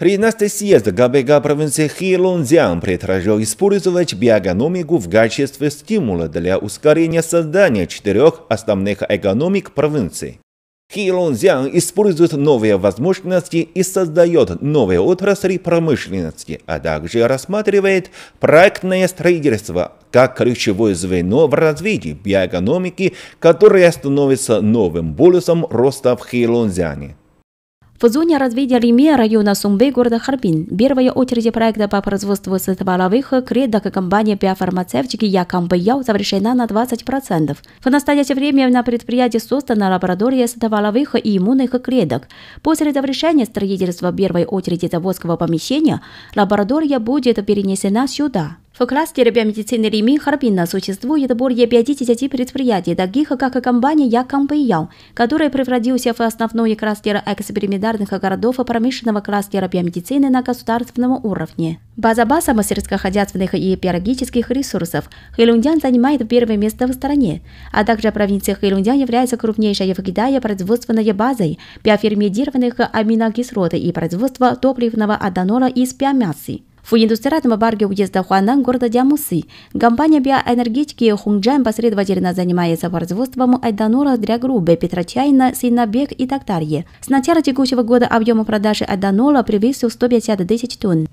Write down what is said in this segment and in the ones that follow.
13 съезд ГБГ провинции Хилунзян предложил использовать биоэкономику в качестве стимула для ускорения создания четырех основных экономик провинции. Хилунзян использует новые возможности и создает новые отрасли промышленности, а также рассматривает проектное строительство как ключевое звено в развитии биоэкономики, которое становится новым полюсом роста в Хилунзяне. В зоне развития Лиме района Сумбе города Харбин первая очередь проекта по производству стволовых клеток компании биофармацевтики Якамбаял завершена на 20%. В настоящее время на предприятии создана лаборатория стволовых и иммунных клеток. После завершения строительства первой очереди заводского помещения лаборатория будет перенесена сюда. В кластере биомедицины Рими Харбина существует более 50 предприятий, таких как компания Якомпиял, которая превратилась в основной кластер экспериментарных городов промышленного кластера биомедицины на государственном уровне. База базам сельскохозяйственных и биологических ресурсов Хэлюндян занимает первое место в стране, а также провинция Хэлюндян является крупнейшей в Китае производственной базой биоферментированных аминокислот и производства топливного аденола из биомассы. Фуиндустерат Барге уезда Хуанан города Дямусы. Компания биоэнергетики Хунджан последовательно занимается производством Айданура для грубы, Петрочайна, Синабек и так С начала текущего года объем продажи Айданола превысил 150 тысяч тонн.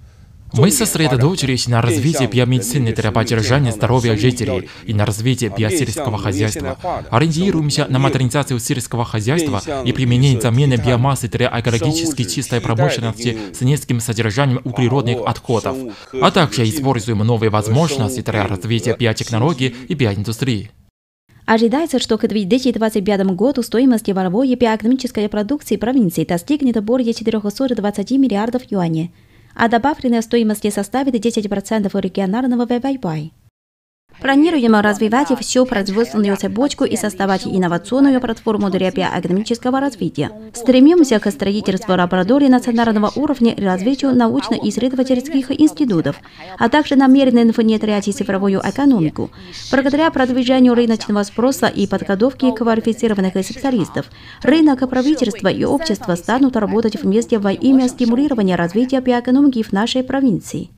Мы сосредоточились на развитии биомедицины для поддержания здоровья жителей и на развитии биосельского хозяйства. Ориентируемся на модернизацию сельского хозяйства и применение замены биомассы для экологически чистой промышленности с низким содержанием углеродных отходов, а также используем новые возможности для развития биотехнологий и биоиндустрии. Ожидается, что к 2025 году стоимость воровой биоэкономической продукции провинции достигнет более 420 миллиардов юаней а добавленная стоимость не составит 10% у вай-вай-вай. Планируем развивать всю производственную цепочку и создавать инновационную платформу для биоэкономического развития. Стремимся к строительству лаборатории национального уровня и развитию научно-исследовательских институтов, а также намерены внедрять цифровую экономику. Благодаря продвижению рыночного спроса и подготовке квалифицированных специалистов, рынок, правительство и общество станут работать вместе во имя стимулирования развития биоэкономики в нашей провинции.